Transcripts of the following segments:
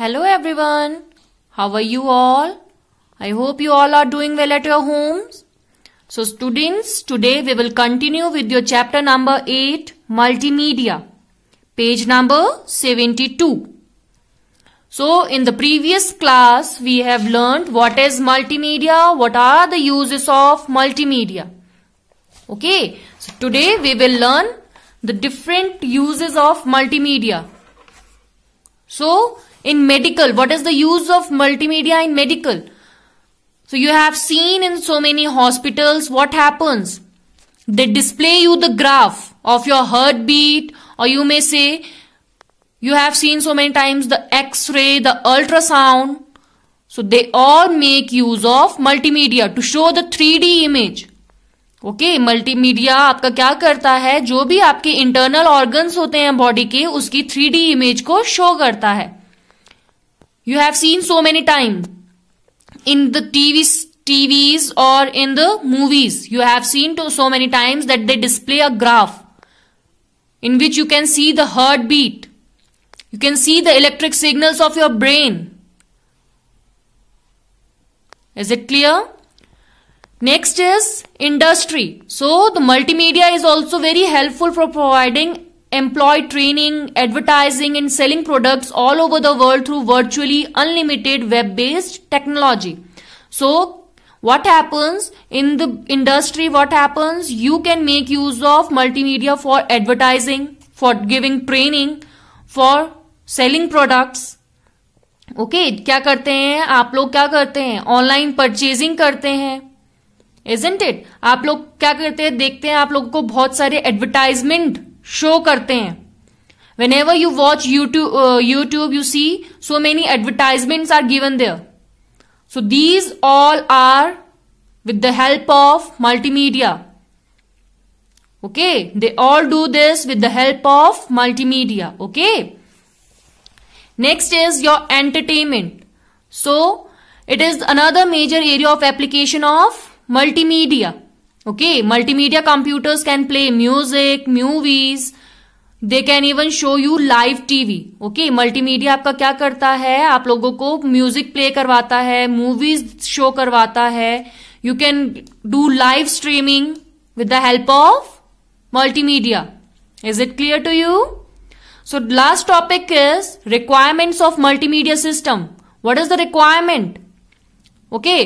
Hello everyone. How are you all? I hope you all are doing well at your homes. So students, today we will continue with your chapter number 8, Multimedia, page number 72. So in the previous class, we have learned what is multimedia, what are the uses of multimedia. Okay, so today we will learn the different uses of multimedia. So in medical what is the use of multimedia in medical so you have seen in so many hospitals what happens they display you the graph of your heartbeat or you may say you have seen so many times the x-ray the ultrasound so they all make use of multimedia to show the 3d image okay okay, multimedia आपका क्या करता है जो भी आपके internal organs होते हैं body के उसकी थ्री इमेज को शो करता है You have seen so many times in the TVs, TVs or in the movies. You have seen so many times that they display a graph in which you can see the heartbeat. You can see the electric signals of your brain. Is it clear? Next is industry. So the multimedia is also very helpful for providing employ training, advertising, and selling products all over the world through virtually unlimited web based technology. So, what happens in the industry? What happens? You can make use of multimedia for advertising, for giving training, for selling products. Okay okay, क्या करते हैं आप लोग क्या करते हैं online purchasing करते हैं इजेंट इट आप लोग क्या करते हैं देखते हैं आप लोगों को बहुत सारे एडवर्टाइजमेंट शो करते हैं whenever you watch you YouTube you see so many advertisement are given there so these all are with the help of multimedia okay they all do this with the help of multimedia okay next is your entertainment so it is another major area of application of multimedia okay multimedia computers can play music movies they can even show you live TV okay multimedia आपका क्या करता है आप लोगों को music play करवाता है movies show करवाता है you can do live streaming with the help of multimedia is it clear to you so last topic is requirements of multimedia system what is the requirement okay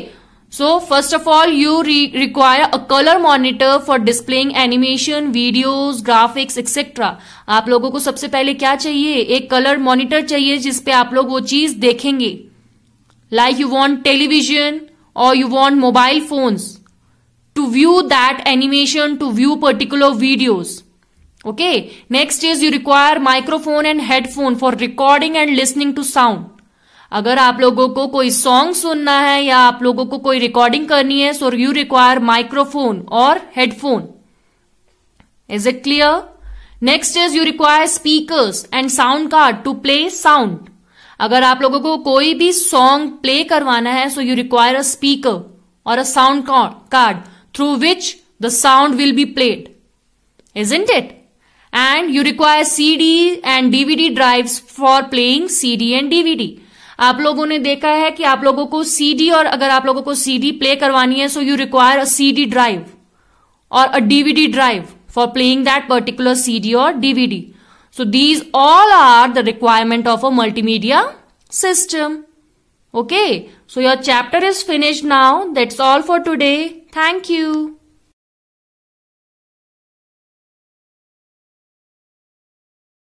so first of all you require a colour monitor for displaying animation animation, graphics etcetera आप लोगों को सबसे पहले क्या चाहिए एक colour monitor चाहिए जिसपे आप लोग वो चीज देखेंगे लाइक यू वॉन्ट टेलीविजन और you want mobile phones to view that animation to view particular videos okay next is you require microphone and headphone for recording and listening to sound अगर आप लोगों को कोई सॉन्ग सुनना है या आप लोगों को कोई रिकॉर्डिंग करनी है सो यू रिक्वायर माइक्रोफोन और headphone is it clear next is you require speakers and sound card to play sound अगर आप लोगों को कोई भी सॉन्ग प्ले करवाना है so you require a speaker और a sound card through which the sound will be played isn't it and you require C D and DVD drive for playing C D and DVD आप लोगों ने देखा है कि आप लोगों को सीडी और अगर आप लोगों को सीडी प्ले करवानी है so you require a CD drive और a DVD drive for playing that particular CD और DVD so these all are the requirement of a multimedia system okay so your chapter is finished now that's all for today thank you